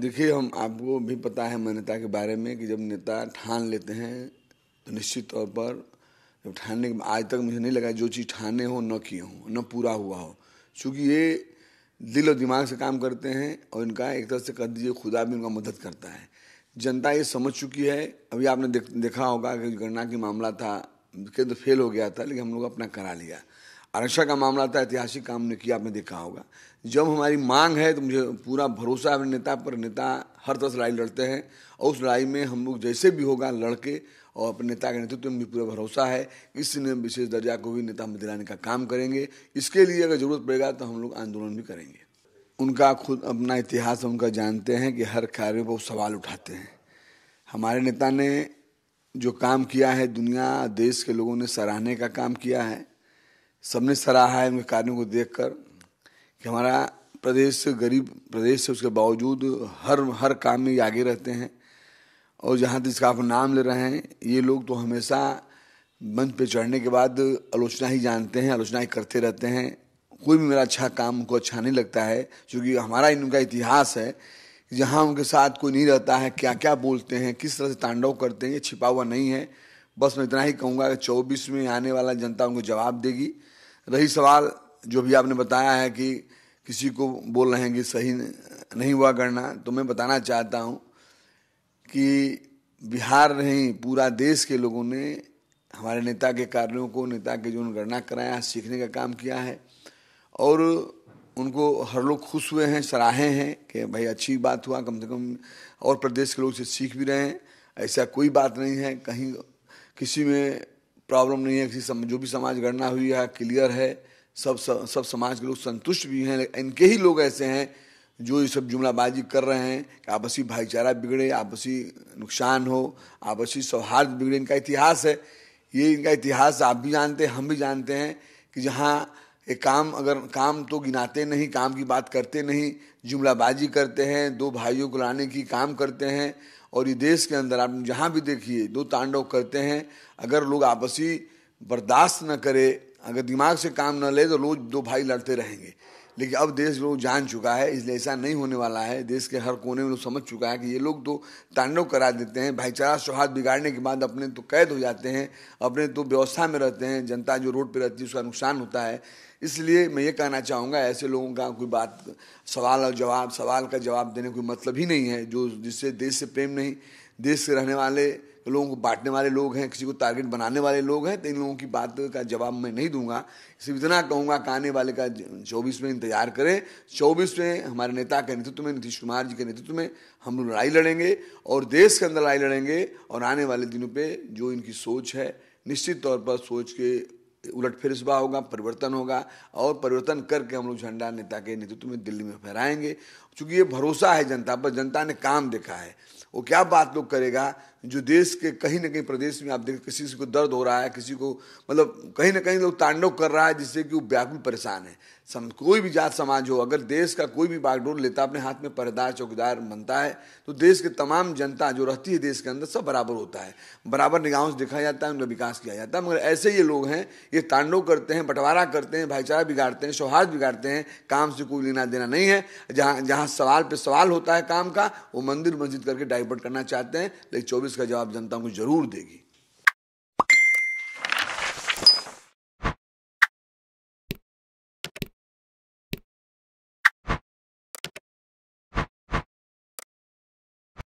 देखिए हम आपको भी पता है मान्यता के बारे में कि जब नेता ठान लेते हैं तो निश्चित तौर पर जब ठानने के आज तक मुझे नहीं लगा जो चीज़ ठाने हो न किए हों न पूरा हुआ हो चूँकि ये दिल और दिमाग से काम करते हैं और इनका एक तरह से कह दीजिए खुदा भी उनका मदद करता है जनता ये समझ चुकी है अभी आपने देख, देखा होगा कि गणना की मामला था केंद्र तो फेल हो गया था लेकिन हम लोग अपना करा लिया आरक्षा का मामला था ऐतिहासिक काम ने किया आपने देखा होगा जब हमारी मांग है तो मुझे पूरा भरोसा है अपने नेता पर नेता हर तरह से लड़ाई लड़ते हैं और उस लड़ाई में हम लोग जैसे भी होगा लड़के और अपने नेता के नेतृत्व में भी पूरा भरोसा है इस विशेष दर्जा को भी नेता हमें दिलाने का काम करेंगे इसके लिए अगर जरूरत पड़ेगा तो हम लोग आंदोलन भी करेंगे उनका खुद अपना इतिहास उनका जानते हैं कि हर कार्य पर सवाल उठाते हैं हमारे नेता ने जो काम किया है दुनिया देश के लोगों ने सराहने का काम किया है सबने सराहा है उनके कार्यों को देखकर कि हमारा प्रदेश गरीब प्रदेश है उसके बावजूद हर हर काम में आगे रहते हैं और जहाँ जिसका आप नाम ले रहे हैं ये लोग तो हमेशा मंच पे चढ़ने के बाद आलोचना ही जानते हैं आलोचना ही करते रहते हैं कोई भी मेरा अच्छा काम उनको अच्छा नहीं लगता है क्योंकि हमारा इनका इतिहास है जहाँ उनके साथ कोई नहीं रहता है क्या क्या बोलते हैं किस तरह से तांडव करते हैं ये छिपा हुआ नहीं है बस मैं इतना ही कहूँगा कि चौबीस में आने वाला जनता उनको जवाब देगी रही सवाल जो भी आपने बताया है कि किसी को बोल रहे हैं कि सही नहीं हुआ करना तो मैं बताना चाहता हूँ कि बिहार नहीं पूरा देश के लोगों ने हमारे नेता के कार्यों को नेता के जो गणना कराया है सीखने का काम किया है और उनको हर लोग खुश हुए हैं सराहे हैं कि भाई अच्छी बात हुआ कम से कम और प्रदेश के लोग से सीख भी रहे हैं ऐसा कोई बात नहीं है कहीं किसी में प्रॉब्लम नहीं है किसी सम, जो भी समाज गणना हुई है क्लियर है सब सब, सब समाज के लोग संतुष्ट भी हैं इनके ही लोग ऐसे हैं जो ये सब जुमलाबाजी कर रहे हैं कि आपसी भाईचारा बिगड़े आपसी नुकसान हो आपसी सौहार्द बिगड़े इनका इतिहास है ये इनका इतिहास आप भी जानते हैं हम भी जानते हैं कि जहाँ ये काम अगर काम तो गिनाते नहीं काम की बात करते नहीं जुमलाबाजी करते हैं दो भाइयों को लाने की काम करते हैं और ये देश के अंदर आप जहाँ भी देखिए दो तांडव करते हैं अगर लोग आपसी बर्दाश्त न करे अगर दिमाग से काम न ले तो लोग दो भाई लड़ते रहेंगे लेकिन अब देश लोग जान चुका है इसलिए ऐसा नहीं होने वाला है देश के हर कोने में लोग समझ चुका है कि ये लोग तो तांडव करा देते हैं भाईचारा सौहार्द बिगाड़ने के बाद अपने तो कैद हो जाते हैं अपने तो व्यवस्था में रहते हैं जनता जो रोड पर रहती है उसका नुकसान होता है इसलिए मैं ये कहना चाहूँगा ऐसे लोगों का कोई बात सवाल और जवाब सवाल का जवाब देने कोई मतलब ही नहीं है जो जिससे देश से प्रेम नहीं देश से रहने वाले लोगों को बांटने वाले लोग हैं किसी को टारगेट बनाने वाले लोग हैं तो इन लोगों की बात का जवाब मैं नहीं दूंगा सिर्फ इतना कहूँगा कि आने वाले का चौबीस में इंतजार करें चौबीस में हमारे नेता के नेतृत्व में नीतीश कुमार जी के नेतृत्व में हम लोग लड़ाई लड़ेंगे और देश के अंदर लड़ाई लड़ेंगे और आने वाले दिनों पर जो इनकी सोच है निश्चित तौर पर सोच के उलट फिर सुबह होगा परिवर्तन होगा और परिवर्तन करके हम लोग झंडा नेता के नेतृत्व में दिल्ली में फहराएंगे क्योंकि ये भरोसा है जनता पर जनता ने काम देखा है वो क्या बात लोग करेगा जो देश के कहीं ना कहीं प्रदेश में आप देख किसी को दर्द हो रहा है किसी को मतलब कहीं ना कहीं लोग तांडव कर रहा है जिससे कि वो व्याकुल परेशान है सम कोई भी जात समाज हो अगर देश का कोई भी बागडोर लेता अपने हाथ में पहरेदार चौकीदार बनता है तो देश के तमाम जनता जो रहती है देश के अंदर सब बराबर होता है बराबर निगाहों से देखा जाता है उनका विकास किया जाता है मगर ऐसे ये लोग हैं ये ये तांडव करते हैं बंटवारा करते हैं भाईचारा बिगाड़ते हैं सौहार्द बिगाड़ते हैं काम से कोई लेना देना नहीं है जहाँ जहाँ सवाल पे सवाल होता है काम का वो मंदिर मस्जिद करके डाइवर्ट करना चाहते हैं लेकिन चौबीस का जवाब जनता को जरूर देगी